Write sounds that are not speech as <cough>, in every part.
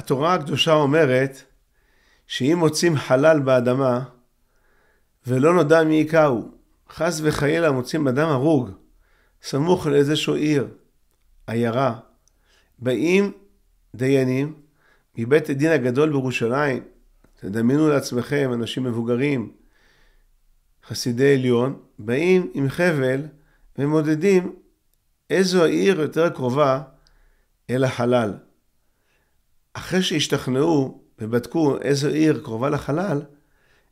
התורה הקדושה אומרת שאם מוצאים חלל באדמה ולא נודע מי יכהו, חס וחלילה מוצאים אדם הרוג, סמוך לאיזשהו עיר, עיירה, באים דיינים מבית הדין הגדול בירושלים, תדמיינו לעצמכם אנשים מבוגרים, חסידי עליון, באים עם חבל ומודדים איזו העיר יותר קרובה אל החלל. אחרי שהשתכנעו ובדקו איזו עיר קרובה לחלל,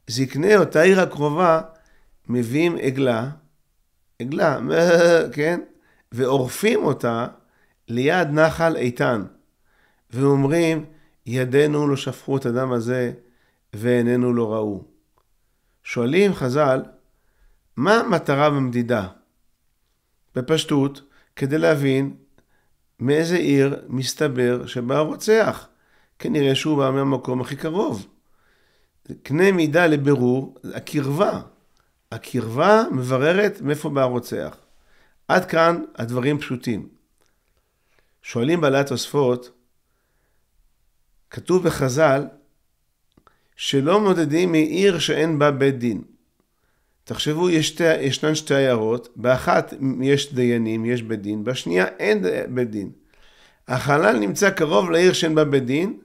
זקני אותה עיר הקרובה מביאים עגלה, עגלה, <laughs> כן? ועורפים אותה ליד נחל איתן, ואומרים, ידינו לא שפכו את הדם הזה ועינינו לא ראו. שואלים חז"ל, מה המטרה במדידה? בפשטות, כדי להבין מאיזה עיר מסתבר שבא הרוצח. כנראה שהוא בא מהמקום הכי קרוב. קנה מידה לבירור, הקרבה. הקרבה מבררת מאיפה בא הרוצח. עד כאן הדברים פשוטים. שואלים בעלי התוספות, כתוב בחז"ל, שלא מודדים מעיר שאין בה בית דין. תחשבו, יש שתי, ישנן שתי עיירות, באחת יש דיינים, יש בית דין, בשנייה אין בית דין. החלל נמצא קרוב לעיר שאין בה בית דין,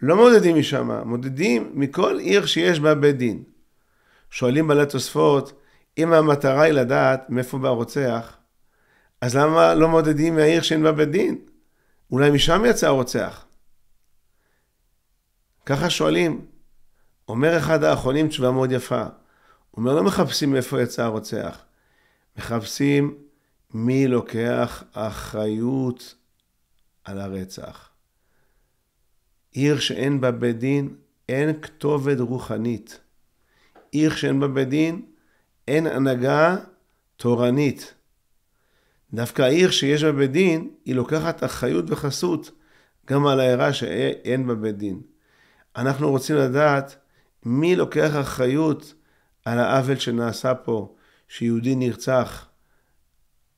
לא מודדים משם, מודדים מכל עיר שיש בה בית דין. שואלים בעלי תוספות, אם המטרה היא לדעת מאיפה בא הרוצח, אז למה לא מודדים מהעיר שאין בה בית דין? אולי משם יצא הרוצח. ככה שואלים. אומר אחד האחרונים תשובה מאוד יפה. הוא אומר, לא מחפשים מאיפה יצא הרוצח, מחפשים מי לוקח אחריות על הרצח. עיר שאין בה בית דין, אין כתובת רוחנית. עיר שאין בה בית דין, אין הנהגה תורנית. דווקא העיר שיש בה בית דין, היא לוקחת אחריות וחסות גם על העירה שאין בה בית דין. אנחנו רוצים לדעת מי לוקח אחריות על העוול שנעשה פה, שיהודי נרצח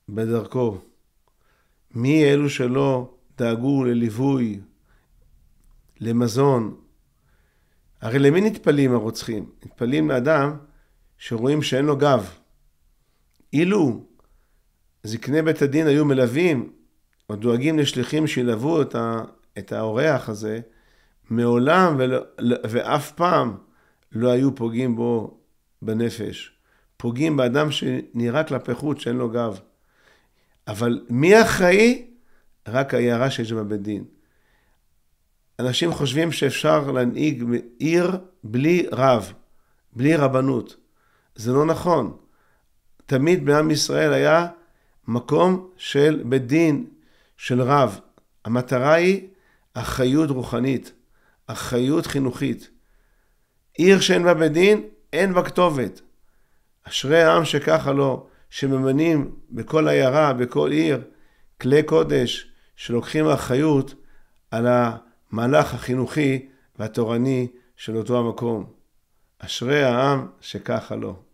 בדרכו. מי אלו שלא דאגו לליווי, למזון? הרי למי נטפלים הרוצחים? נטפלים לאדם שרואים שאין לו גב. אילו זקני בית הדין היו מלווים או דואגים לשליחים שילוו את, ה, את האורח הזה, מעולם ולא, ואף פעם לא היו פוגעים בו בנפש. פוגעים באדם שנראה כלפי חוץ, שאין לו גב. אבל מי אחראי? רק היערה שיש בבית דין. אנשים חושבים שאפשר להנהיג עיר בלי רב, בלי רבנות. זה לא נכון. תמיד בעם ישראל היה מקום של בית דין, של רב. המטרה היא אחריות רוחנית, אחריות חינוכית. עיר שאין בה בית דין, אין בה כתובת. אשרי העם שככה לו, שממנים בכל עיירה, בכל עיר, כלי קודש שלוקחים אחריות על המהלך החינוכי והתורני של אותו המקום. אשרי העם שככה לו.